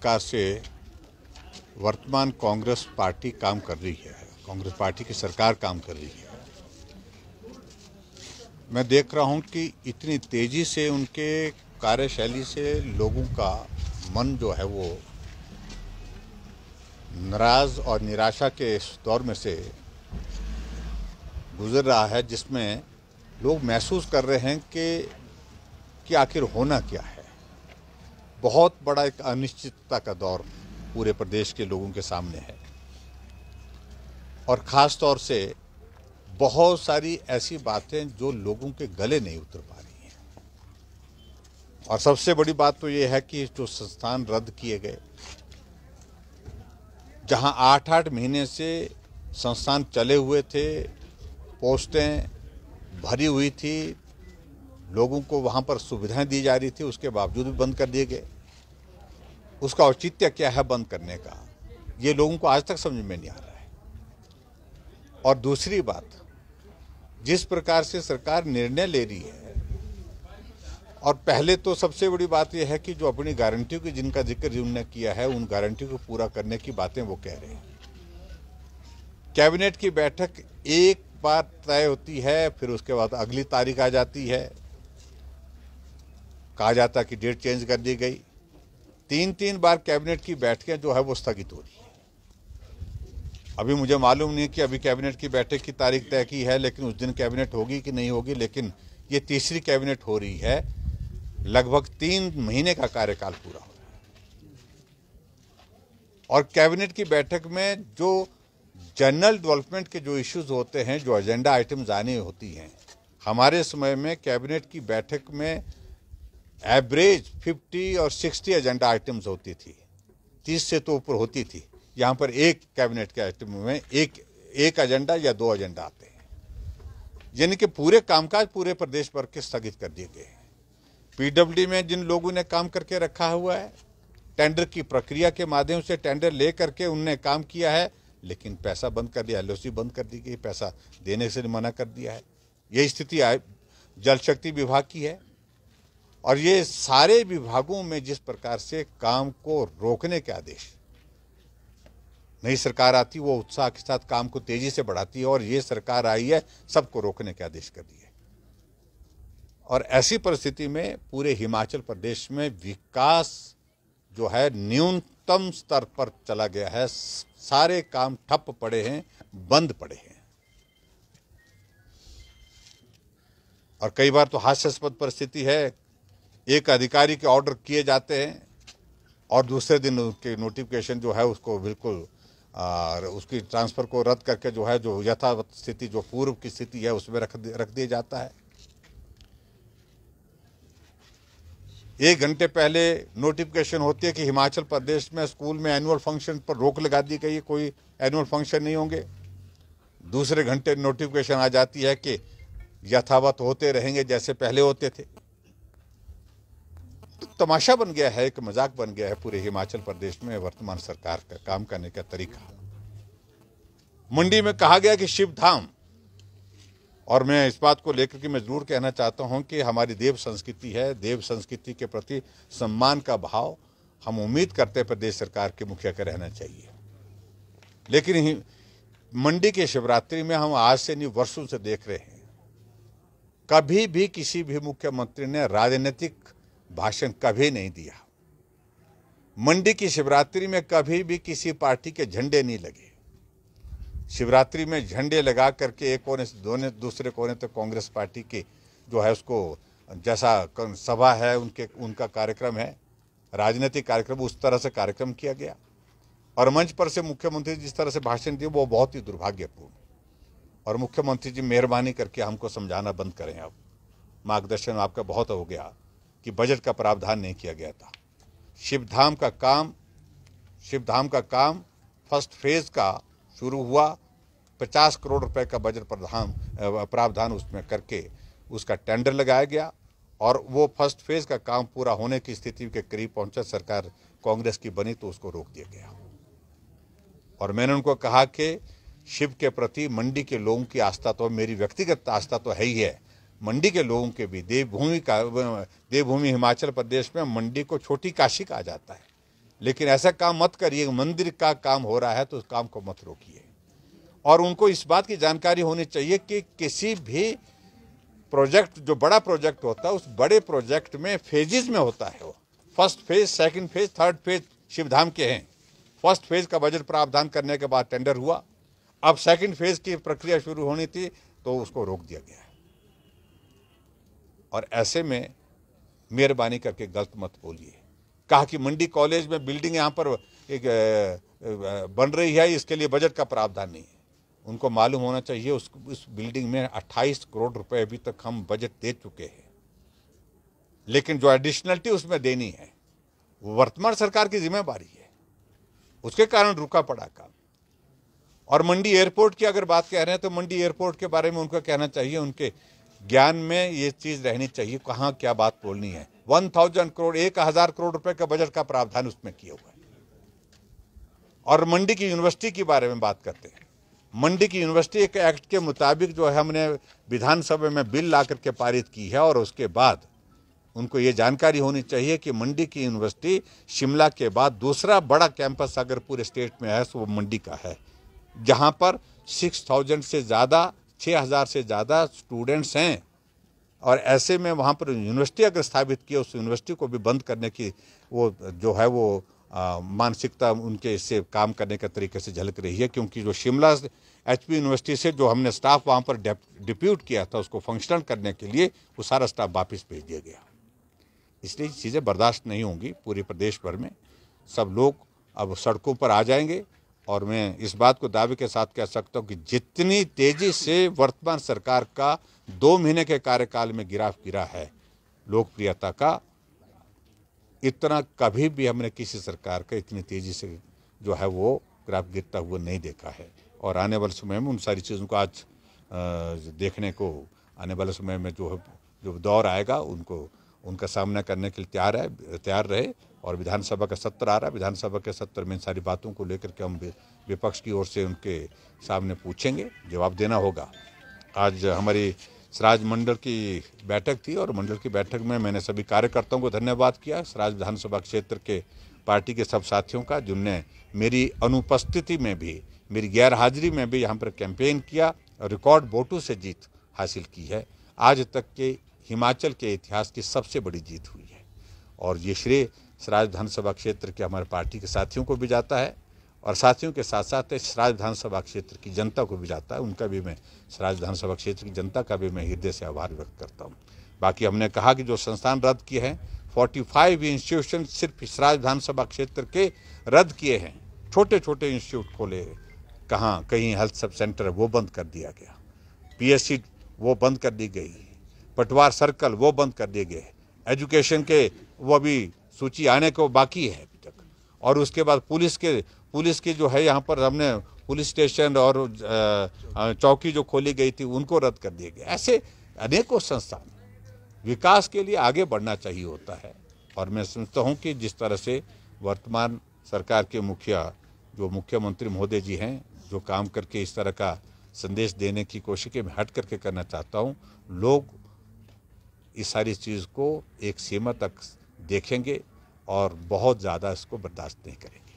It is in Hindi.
प्रकार से वर्तमान कांग्रेस पार्टी काम कर रही है कांग्रेस पार्टी की सरकार काम कर रही है मैं देख रहा हूं कि इतनी तेज़ी से उनके कार्यशैली से लोगों का मन जो है वो नाराज और निराशा के इस दौर में से गुजर रहा है जिसमें लोग महसूस कर रहे हैं कि, कि आखिर होना क्या है बहुत बड़ा एक अनिश्चितता का दौर पूरे प्रदेश के लोगों के सामने है और ख़ास तौर से बहुत सारी ऐसी बातें जो लोगों के गले नहीं उतर पा रही हैं और सबसे बड़ी बात तो ये है कि जो संस्थान रद्द किए गए जहां आठ आठ महीने से संस्थान चले हुए थे पोस्टें भरी हुई थी लोगों को वहाँ पर सुविधाएं दी जा रही थी उसके बावजूद भी बंद कर दिए गए उसका औचित्य क्या है बंद करने का ये लोगों को आज तक समझ में नहीं आ रहा है और दूसरी बात जिस प्रकार से सरकार निर्णय ले रही है और पहले तो सबसे बड़ी बात यह है कि जो अपनी गारंटियों की जिनका जिक्र उन्होंने किया है उन गारंटियों को पूरा करने की बातें वो कह रहे हैं कैबिनेट की बैठक एक बार तय होती है फिर उसके बाद अगली तारीख आ जाती है कहा जाता कि डेट चेंज कर दी गई तीन तीन बार कैबिनेट की बैठकें जो है वो स्थगित हो रही है अभी मुझे मालूम नहीं कि अभी कैबिनेट की बैठक की तारीख तय की है लेकिन उस दिन कैबिनेट होगी कि नहीं होगी लेकिन ये तीसरी कैबिनेट हो रही है लगभग तीन महीने का कार्यकाल पूरा हो रहा है और कैबिनेट की बैठक में जो जनरल डेवलपमेंट के जो इश्यूज होते हैं जो एजेंडा आइटम्स आने होती हैं हमारे समय में कैबिनेट की बैठक में एवरेज 50 और 60 एजेंडा आइटम्स होती थी 30 से तो ऊपर होती थी यहाँ पर एक कैबिनेट के आइटम में एक एक एजेंडा या दो एजेंडा आते हैं यानी कि पूरे कामकाज पूरे प्रदेश भर के स्थगित कर दिए गए हैं पीडब्ल्यूडी में जिन लोगों ने काम करके रखा हुआ है टेंडर की प्रक्रिया के माध्यम से टेंडर ले करके उनने काम किया है लेकिन पैसा बंद कर दिया एल बंद कर दी गई पैसा देने से मना कर दिया है यही स्थिति जल शक्ति विभाग की है और ये सारे विभागों में जिस प्रकार से काम को रोकने के आदेश नई सरकार आती वो उत्साह के साथ काम को तेजी से बढ़ाती है और ये सरकार आई है सबको रोकने के आदेश कर दिए और ऐसी परिस्थिति में पूरे हिमाचल प्रदेश में विकास जो है न्यूनतम स्तर पर चला गया है सारे काम ठप पड़े हैं बंद पड़े हैं और कई बार तो हास्यास्पद परिस्थिति है एक अधिकारी के ऑर्डर किए जाते हैं और दूसरे दिन उसके नोटिफिकेशन जो है उसको बिल्कुल और उसकी ट्रांसफ़र को रद्द करके जो है जो यथावत स्थिति जो पूर्व की स्थिति है उसमें रख रख दिया जाता है एक घंटे पहले नोटिफिकेशन होती है कि हिमाचल प्रदेश में स्कूल में एनुअल फंक्शन पर रोक लगा दी गई है कोई एनुअल फंक्शन नहीं होंगे दूसरे घंटे नोटिफिकेशन आ जाती है कि यथावत होते रहेंगे जैसे पहले होते थे तमाशा बन गया है एक मजाक बन गया है पूरे हिमाचल प्रदेश में वर्तमान सरकार का काम करने का तरीका मंडी में कहा गया कि शिव धाम और मैं इस बात को लेकर के मैं ज़रूर कहना चाहता हूं कि हमारी देव संस्कृति है देव संस्कृति के प्रति सम्मान का भाव हम उम्मीद करते प्रदेश सरकार के मुखिया का रहना चाहिए लेकिन मंडी के शिवरात्रि में हम आज से नहीं वर्षों से देख रहे हैं कभी भी किसी भी मुख्यमंत्री ने राजनीतिक भाषण कभी नहीं दिया मंडी की शिवरात्रि में कभी भी किसी पार्टी के झंडे नहीं लगे शिवरात्रि में झंडे लगा करके एक कोने से दोने दूसरे कोने तक तो कांग्रेस पार्टी के जो है उसको जैसा सभा है उनके उनका कार्यक्रम है राजनीतिक कार्यक्रम उस तरह से कार्यक्रम किया गया और मंच पर से मुख्यमंत्री जिस तरह से भाषण दिए वो बहुत ही दुर्भाग्यपूर्ण और मुख्यमंत्री जी मेहरबानी करके हमको समझाना बंद करें अब मार्गदर्शन आपका बहुत हो गया कि बजट का प्रावधान नहीं किया गया था शिवधाम का काम शिवधाम का काम फर्स्ट फेज का शुरू हुआ 50 करोड़ रुपए का बजट प्रधान प्रावधान उसमें करके उसका टेंडर लगाया गया और वो फर्स्ट फेज का काम पूरा होने की स्थिति के करीब पहुंचा सरकार कांग्रेस की बनी तो उसको रोक दिया गया और मैंने उनको कहा कि शिव के प्रति मंडी के लोगों की आस्था तो मेरी व्यक्तिगत आस्था तो है ही है मंडी के लोगों के भी देवभूमि का देवभूमि हिमाचल प्रदेश में मंडी को छोटी काशी कहा जाता है लेकिन ऐसा काम मत करिए मंदिर का काम हो रहा है तो उस काम को मत रोकिए और उनको इस बात की जानकारी होनी चाहिए कि किसी भी प्रोजेक्ट जो बड़ा प्रोजेक्ट होता है उस बड़े प्रोजेक्ट में फेजेस में होता है वो first phase second phase third phase Shivdham के हैं फर्स्ट फेज का बजट प्रावधान करने के बाद टेंडर हुआ अब सेकंड फेज की प्रक्रिया शुरू होनी थी तो उसको रोक दिया गया है और ऐसे में मेहरबानी करके गलत मत बोलिए कहा कि मंडी कॉलेज में बिल्डिंग यहाँ पर एक बन रही है इसके लिए बजट का प्रावधान नहीं है उनको मालूम होना चाहिए उस उस बिल्डिंग में 28 करोड़ रुपए अभी तक हम बजट दे चुके हैं लेकिन जो एडिशनलिटी उसमें देनी है वो वर्तमान सरकार की जिम्मेवारी है उसके कारण रुका पड़ा काम और मंडी एयरपोर्ट की अगर बात कह रहे हैं तो मंडी एयरपोर्ट के बारे में उनका कहना चाहिए उनके ज्ञान में ये चीज़ रहनी चाहिए कहाँ क्या बात बोलनी है वन थाउजेंड करोड़ एक हज़ार करोड़ रुपए का बजट का प्रावधान उसमें किया हुआ है और मंडी की यूनिवर्सिटी के बारे में बात करते हैं मंडी की यूनिवर्सिटी एक एक्ट के मुताबिक जो है हमने विधानसभा में बिल ला करके पारित की है और उसके बाद उनको ये जानकारी होनी चाहिए कि मंडी की यूनिवर्सिटी शिमला के बाद दूसरा बड़ा कैंपस अगर पूरे स्टेट में है तो वो मंडी का है जहाँ पर सिक्स थाउजेंड से ज़्यादा छः हज़ार से ज़्यादा स्टूडेंट्स हैं और ऐसे में वहाँ पर यूनिवर्सिटी अगर स्थापित की उस यूनिवर्सिटी को भी बंद करने की वो जो है वो मानसिकता उनके इससे काम करने के तरीके से झलक रही है क्योंकि जो शिमला एच यूनिवर्सिटी से जो हमने स्टाफ वहाँ पर डिप्यूट किया था उसको फंक्शनल करने के लिए वो सारा स्टाफ वापस भेज दिया गया इसलिए चीज़ें बर्दाश्त नहीं होंगी पूरे प्रदेश भर में सब लोग अब सड़कों पर आ जाएंगे और मैं इस बात को दावे के साथ कह सकता हूँ कि जितनी तेज़ी से वर्तमान सरकार का दो महीने के कार्यकाल में गिराफ गिरा है लोकप्रियता का इतना कभी भी हमने किसी सरकार का इतनी तेज़ी से जो है वो ग्राफ गिरता हुआ नहीं देखा है और आने वाले समय में उन सारी चीज़ों को आज देखने को आने वाले समय में जो है जो दौर आएगा उनको उनका सामना करने के लिए तैयार है तैयार रहे और विधानसभा का सत्र आ रहा है विधानसभा के सत्र में इन सारी बातों को लेकर के हम विपक्ष की ओर से उनके सामने पूछेंगे जवाब देना होगा आज हमारी सराज मंडल की बैठक थी और मंडल की बैठक में मैंने सभी कार्यकर्ताओं को धन्यवाद किया सराज विधानसभा क्षेत्र के पार्टी के सब साथियों का जिनने मेरी अनुपस्थिति में भी मेरी गैर हाजिरी में भी यहाँ पर कैंपेन किया और रिकॉर्ड वोटों से जीत हासिल की है आज तक के हिमाचल के इतिहास की सबसे बड़ी जीत हुई है और ये श्रेय सराज विधानसभा क्षेत्र के हमारे पार्टी के साथियों को भी जाता है और साथियों के साथ साथ सराज विधानसभा क्षेत्र की जनता को भी जाता है उनका भी मैं सराज विधानसभा क्षेत्र की जनता का भी मैं हृदय से आभार व्यक्त करता हूँ बाकी हमने कहा कि जो संस्थान रद्द किए हैं 45 इंस्टीट्यूशन सिर्फ सराज विधानसभा क्षेत्र के रद्द किए हैं छोटे छोटे इंस्टीट्यूट खोले कहाँ कहीं हेल्थ सब सेंटर वो बंद कर दिया गया पी वो बंद कर दी गई पटवार सर्कल वो बंद कर दिए गए एजुकेशन के वो अभी सूची आने को बाकी है अभी तक और उसके बाद पुलिस के पुलिस की जो है यहाँ पर हमने पुलिस स्टेशन और चौकी जो खोली गई थी उनको रद्द कर दिए गए ऐसे अनेकों संस्थान विकास के लिए आगे बढ़ना चाहिए होता है और मैं समझता हूँ कि जिस तरह से वर्तमान सरकार के मुखिया जो मुख्यमंत्री महोदय जी हैं जो काम करके इस तरह का संदेश देने की कोशिश में मैं हट करके करना चाहता हूँ लोग इस सारी चीज़ को एक सीमा तक देखेंगे और बहुत ज़्यादा इसको बर्दाश्त नहीं करेंगे